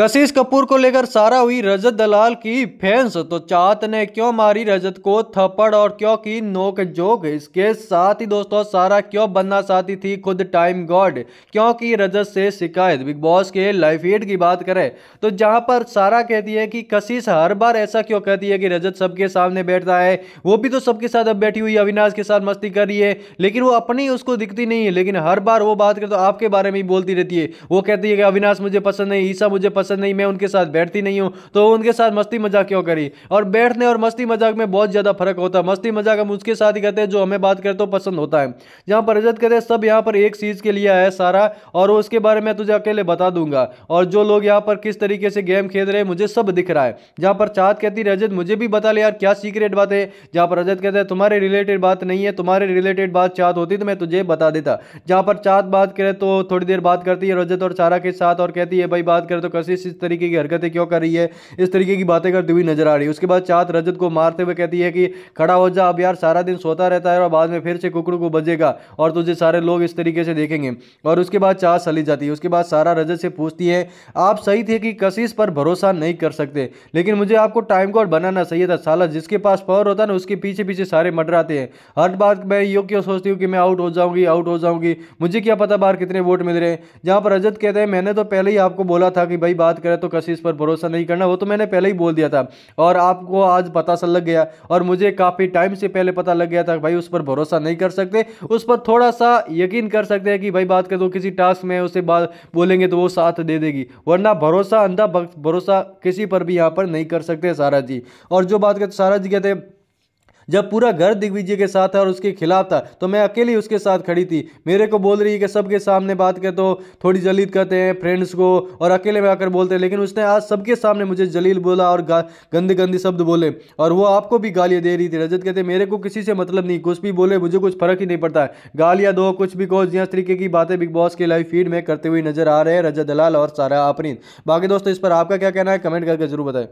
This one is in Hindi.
कशिश कपूर को लेकर सारा हुई रजत दलाल की फैंस तो चाहत ने क्यों मारी रजत को थप्पड़ और क्यों की नोक जोक इसके साथ ही दोस्तों सारा क्यों बनना चाहती थी खुद टाइम गॉड क्योंकि रजत से शिकायत बिग बॉस के लाइफ एड की बात करें तो जहां पर सारा कहती है कि कशिश हर बार ऐसा क्यों कहती है कि रजत सबके सामने बैठता है वो भी तो सबके साथ अब बैठी हुई अविनाश के साथ मस्ती कर रही है लेकिन वो अपनी उसको दिखती नहीं है लेकिन हर बार वो बात करे तो आपके बारे में ही बोलती रहती है वो कहती है कि अविनाश मुझे पसंद नहीं ईसा मुझे पसंद पसंद नहीं मैं उनके साथ बैठती नहीं हूँ तो उनके साथ मस्ती मजाक क्यों करी और बैठने और मस्ती मजाक में बहुत ज़्यादा फर्क होता है मस्ती मजाक हम उसके साथ ही करते हैं जो हमें बात करते हो पसंद होता है जहाँ पर रजत कहते हैं सब यहाँ पर एक चीज़ के लिए आया सारा और उसके बारे में तुझे अकेले बता दूंगा और जो लोग यहाँ पर किस तरीके से गेम खेल रहे हैं मुझे सब दिख रहा है जहाँ पर चाहत कहती रजत मुझे भी बता ले यार क्या सीक्रेट बात है जहाँ पर रजत कहते हैं तुम्हारे रिलेटेड बात नहीं है तुम्हारे रिलेटेड बात चाहत होती तो मैं तुझे बता देता जहाँ पर चाहत बात करे तो थोड़ी देर बात करती है रजत और चारा के साथ और कहती है भाई बात करे तो कसी इस इस तरीके की हरकतें क्यों कर रही है इस तरीके की बातें करती हुई नजर आ रही है उसके बाद चाहत रजत को मारते हुए कहती है कि खड़ा हो जा अब यार सारा दिन सोता रहता है और बाद में फिर से कुकड़ को बजेगा और तुझे सारे लोग इस तरीके से देखेंगे और उसके बाद चात सली जाती है उसके बाद सारा रजत से पूछती है आप सही थे कि कशिश पर भरोसा नहीं कर सकते लेकिन मुझे आपको टाइम कोड बनाना सही था साला जिसके पास पावर होता है ना उसके पीछे पीछे सारे मटराते हैं हर बात मैं यो क्यों सोचती हूँ कि मैं आउट हो जाऊँगी आउट हो जाऊँगी मुझे क्या पता बाहर कितने वोट मिल रहे हैं जहाँ पर रजत कहते हैं मैंने तो पहले ही आपको बोला था कि भाई बात करें तो कशिश पर भरोसा नहीं करना वो तो मैंने पहले ही बोल दिया था और आपको आज पता सा लग गया और मुझे काफ़ी टाइम से पहले पता लग गया था भाई उस पर भरोसा नहीं कर सकते उस पर थोड़ा सा यकीन कर सकते हैं कि भाई बात करें तो किसी टास्क में उसे बात बोलेंगे तो वो साथ दे देगी वरना भरोसा अंधा भरोसा किसी पर भी यहाँ पर नहीं कर सकते सारा जी और जो बात करते सारा जी कहते जब पूरा घर दिग्विजय के साथ था और उसके खिलाफ था तो मैं अकेली उसके साथ खड़ी थी मेरे को बोल रही है कि सबके सामने बात कर तो थोड़ी जलील करते हैं फ्रेंड्स को और अकेले में आकर बोलते हैं लेकिन उसने आज सबके सामने मुझे जलील बोला और गंदे गंदे शब्द बोले और वो आपको भी गालियाँ दे रही थी रजत कहते मेरे को किसी से मतलब नहीं कुछ भी बोले मुझे कुछ फर्क ही नहीं पड़ता है गालियाँ दो कुछ भी कहो जिस तरीके की बातें बिग बॉस के लाइव फीड में करते हुए नजर आ रहे हैं रजत दलाल और सारा आपरीन बाकी दोस्तों इस पर आपका क्या कहना है कमेंट करके जरूर बताएं